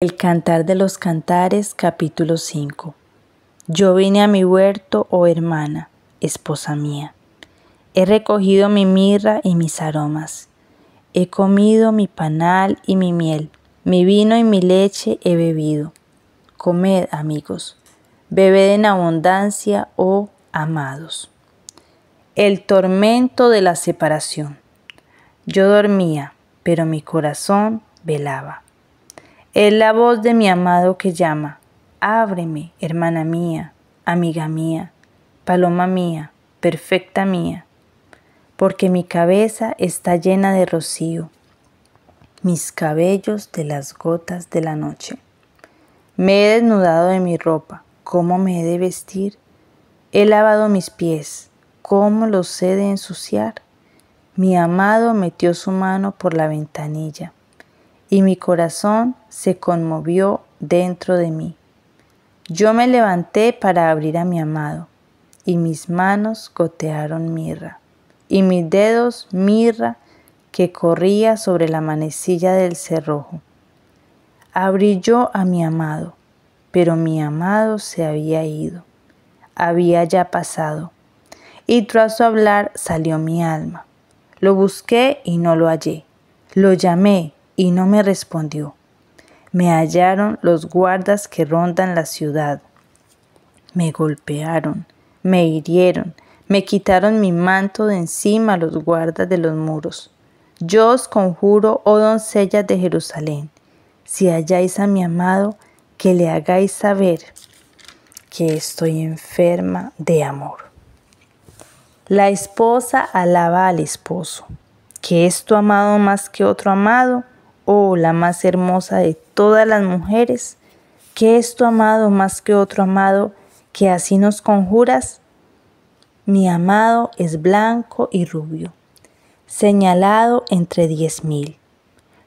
El Cantar de los Cantares, capítulo 5. Yo vine a mi huerto, oh hermana, esposa mía. He recogido mi mirra y mis aromas. He comido mi panal y mi miel. Mi vino y mi leche he bebido. Comed, amigos. Bebed en abundancia, oh amados. El tormento de la separación. Yo dormía, pero mi corazón velaba es la voz de mi amado que llama. Ábreme, hermana mía, amiga mía, paloma mía, perfecta mía, porque mi cabeza está llena de rocío, mis cabellos de las gotas de la noche. Me he desnudado de mi ropa, ¿cómo me he de vestir? He lavado mis pies, ¿cómo los he de ensuciar? Mi amado metió su mano por la ventanilla y mi corazón se conmovió dentro de mí. Yo me levanté para abrir a mi amado, y mis manos gotearon mirra, y mis dedos mirra que corría sobre la manecilla del cerrojo. Abrí yo a mi amado, pero mi amado se había ido, había ya pasado, y tras su hablar salió mi alma. Lo busqué y no lo hallé, lo llamé y no me respondió. Me hallaron los guardas que rondan la ciudad. Me golpearon, me hirieron, me quitaron mi manto de encima los guardas de los muros. Yo os conjuro, oh doncellas de Jerusalén, si halláis a mi amado, que le hagáis saber que estoy enferma de amor. La esposa alaba al esposo, que es tu amado más que otro amado, oh la más hermosa de todas las mujeres, ¿qué es tu amado más que otro amado que así nos conjuras? Mi amado es blanco y rubio, señalado entre diez mil,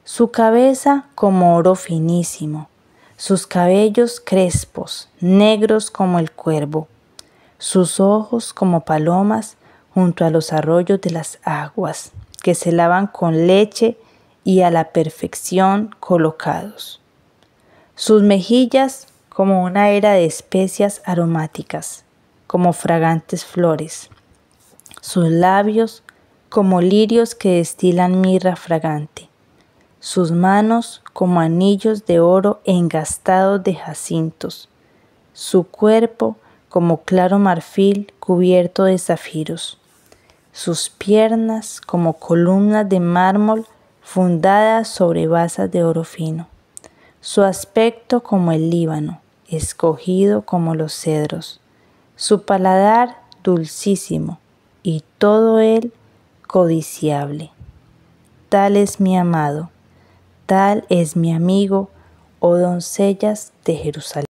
su cabeza como oro finísimo, sus cabellos crespos, negros como el cuervo, sus ojos como palomas junto a los arroyos de las aguas, que se lavan con leche, y a la perfección colocados. Sus mejillas como una era de especias aromáticas, como fragantes flores. Sus labios como lirios que destilan mirra fragante. Sus manos como anillos de oro engastados de jacintos. Su cuerpo como claro marfil cubierto de zafiros. Sus piernas como columnas de mármol fundada sobre basas de oro fino. Su aspecto como el Líbano, escogido como los cedros. Su paladar dulcísimo y todo él codiciable. Tal es mi amado, tal es mi amigo, oh doncellas de Jerusalén.